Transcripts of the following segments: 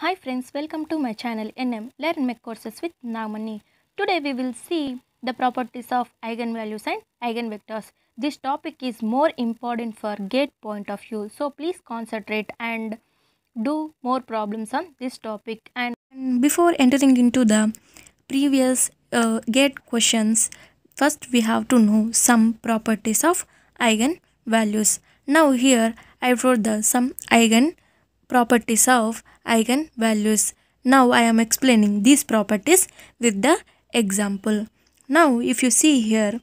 Hi friends, welcome to my channel NM Learn Make Courses with Namani. Today we will see the properties of eigenvalues and eigenvectors. This topic is more important for gate point of view. So please concentrate and do more problems on this topic. And before entering into the previous uh, gate questions, first we have to know some properties of eigenvalues. Now here I wrote the some eigen properties of eigenvalues. Now I am explaining these properties with the example. Now if you see here,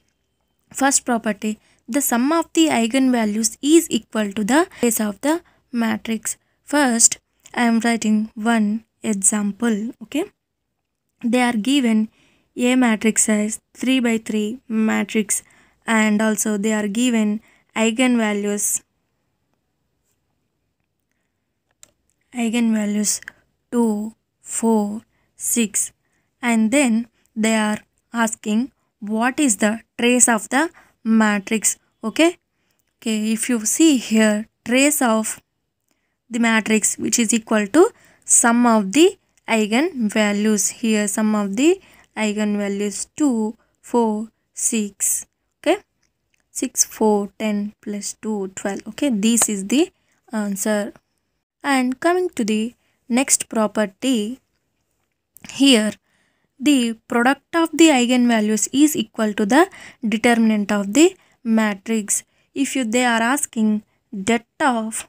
first property, the sum of the eigenvalues is equal to the base of the matrix. First, I am writing one example, okay. They are given A matrix as 3 by 3 matrix and also they are given eigenvalues eigenvalues 2, 4, 6 and then they are asking what is the trace of the matrix okay okay if you see here trace of the matrix which is equal to sum of the eigenvalues here sum of the eigenvalues 2 4 6 okay 6 4 10 plus 2 12 okay this is the answer and coming to the next property here the product of the eigenvalues is equal to the determinant of the matrix if you they are asking det of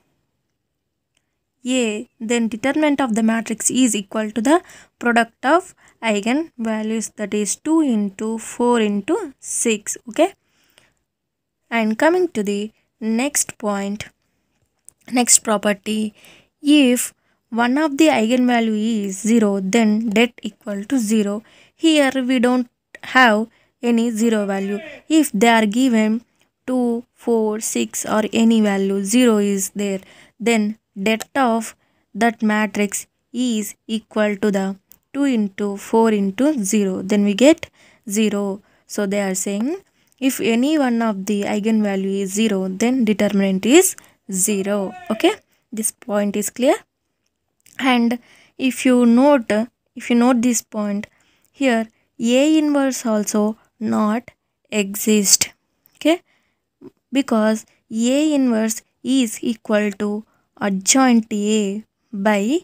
a then determinant of the matrix is equal to the product of eigenvalues that is 2 into 4 into 6 okay and coming to the next point next property if one of the eigenvalue is 0, then det equal to 0. Here we don't have any 0 value. If they are given 2, 4, 6 or any value 0 is there, then det of that matrix is equal to the 2 into 4 into 0. Then we get 0. So they are saying if any one of the eigenvalue is 0, then determinant is 0. Okay this point is clear and if you note if you note this point here a inverse also not exist okay because a inverse is equal to adjoint a by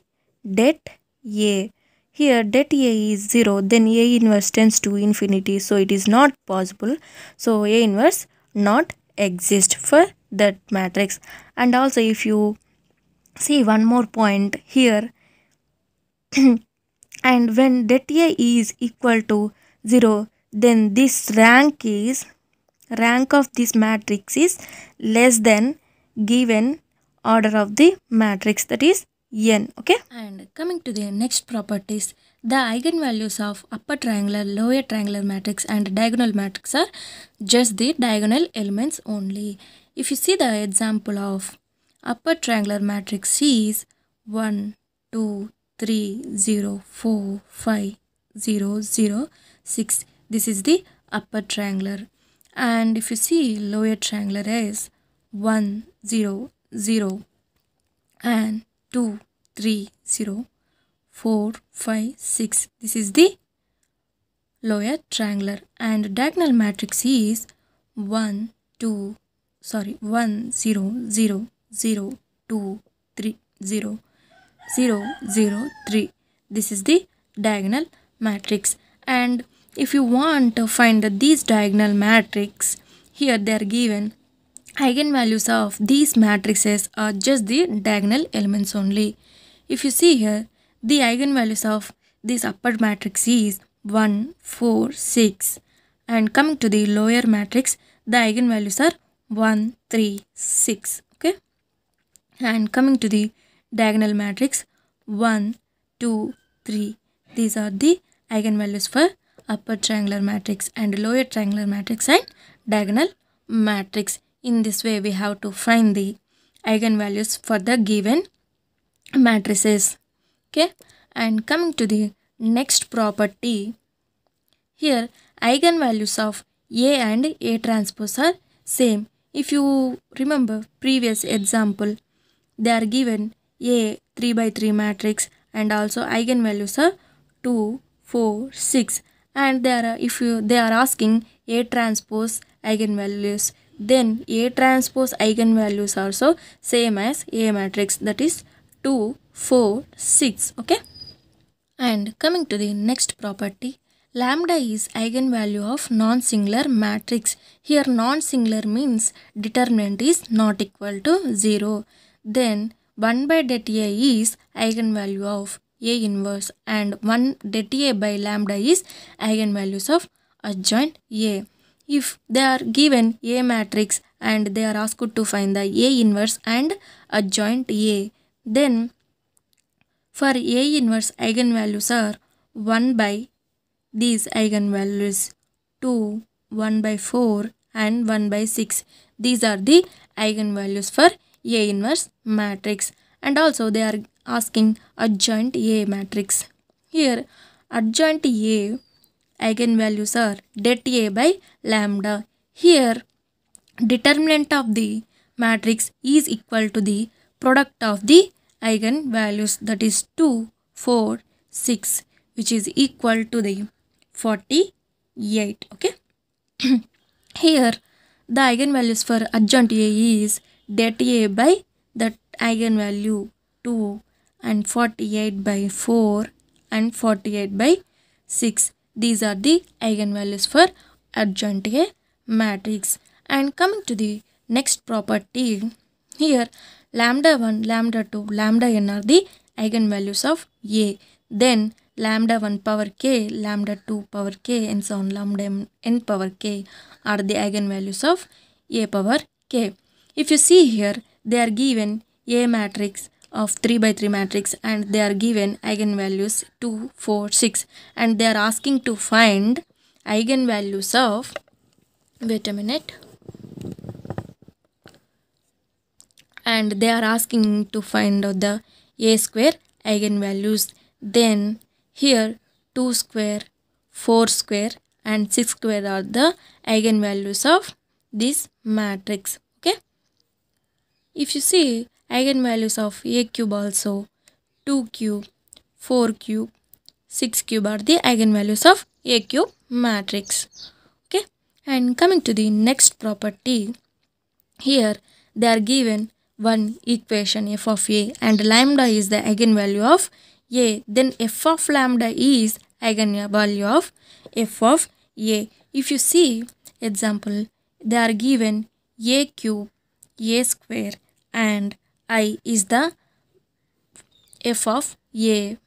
det a here det a is 0 then a inverse tends to infinity so it is not possible so a inverse not exist for that matrix and also if you see one more point here and when det a is equal to 0 then this rank is rank of this matrix is less than given order of the matrix that is n okay and coming to the next properties the eigenvalues of upper triangular lower triangular matrix and diagonal matrix are just the diagonal elements only if you see the example of upper triangular matrix is 1, 2, 3, 0, 4, 5, 0, 0, 6. This is the upper triangular. And if you see lower triangular is 1, 0, 0 and 2, 3, 0, 4, 5, 6. This is the lower triangular and diagonal matrix is 1, 2, sorry 1, 0, 0, 0 2 3 0 0 0 3 this is the diagonal matrix and if you want to find these diagonal matrix here they are given eigenvalues of these matrices are just the diagonal elements only if you see here the eigenvalues of this upper matrix is 1 4 6 and coming to the lower matrix the eigenvalues are 1 3 6 and coming to the diagonal matrix 1 2 3 these are the eigenvalues for upper triangular matrix and lower triangular matrix and diagonal matrix in this way we have to find the eigenvalues for the given matrices okay and coming to the next property here eigenvalues of a and a transpose are same if you remember previous example they are given A 3 by 3 matrix and also eigenvalues are 2, 4, 6 and they are, if you, they are asking A transpose eigenvalues then A transpose eigenvalues also same as A matrix that is 2, 4, 6 okay. And coming to the next property Lambda is eigenvalue of non-singular matrix. Here non-singular means determinant is not equal to 0 then 1 by det A is eigenvalue of A inverse and 1 det A by lambda is eigenvalues of adjoint A. If they are given A matrix and they are asked to find the A inverse and adjoint A, then for A inverse eigenvalues are 1 by these eigenvalues 2, 1 by 4 and 1 by 6. These are the eigenvalues for a inverse matrix and also they are asking adjoint A matrix. Here adjoint A eigenvalues are det A by lambda. Here determinant of the matrix is equal to the product of the eigenvalues that is 2, 4, 6 which is equal to the 48 okay here the eigenvalues for adjoint A is that A by that eigenvalue 2 and 48 by 4 and 48 by 6. These are the eigenvalues for adjoint A matrix. And coming to the next property, here lambda 1, lambda 2, lambda n are the eigenvalues of A. Then lambda 1 power k, lambda 2 power k and so on lambda n power k are the eigenvalues of A power k. If you see here, they are given A matrix of 3 by 3 matrix and they are given eigenvalues 2, 4, 6 and they are asking to find eigenvalues of, wait a minute, and they are asking to find out the a square eigenvalues. Then here 2 square, 4 square and 6 square are the eigenvalues of this matrix. If you see eigenvalues of a cube also 2 cube, 4 cube, 6 cube are the eigenvalues of a cube matrix. Okay. And coming to the next property, here they are given one equation f of a and lambda is the eigenvalue of a. Then f of lambda is eigenvalue of f of a. If you see example, they are given a cube, a square and I is the f of a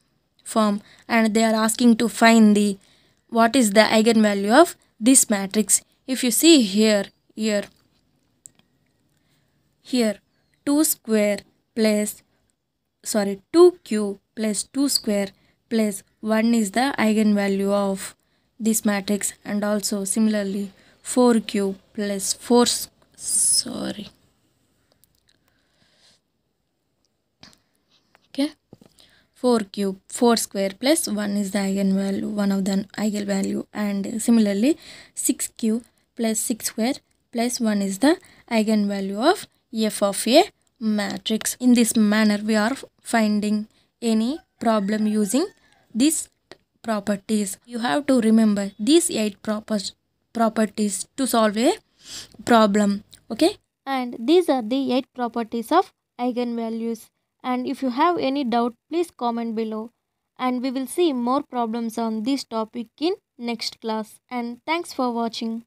form and they are asking to find the what is the eigenvalue of this matrix. If you see here, here, here 2 square plus sorry 2q plus 2 square plus 1 is the eigenvalue of this matrix and also similarly 4q plus 4 sorry 4 cube 4 square plus 1 is the eigenvalue 1 of the eigenvalue and similarly 6 cube plus 6 square plus 1 is the eigenvalue of f of a matrix in this manner we are finding any problem using these properties you have to remember these eight proper properties to solve a problem okay and these are the eight properties of eigenvalues and if you have any doubt please comment below and we will see more problems on this topic in next class and thanks for watching.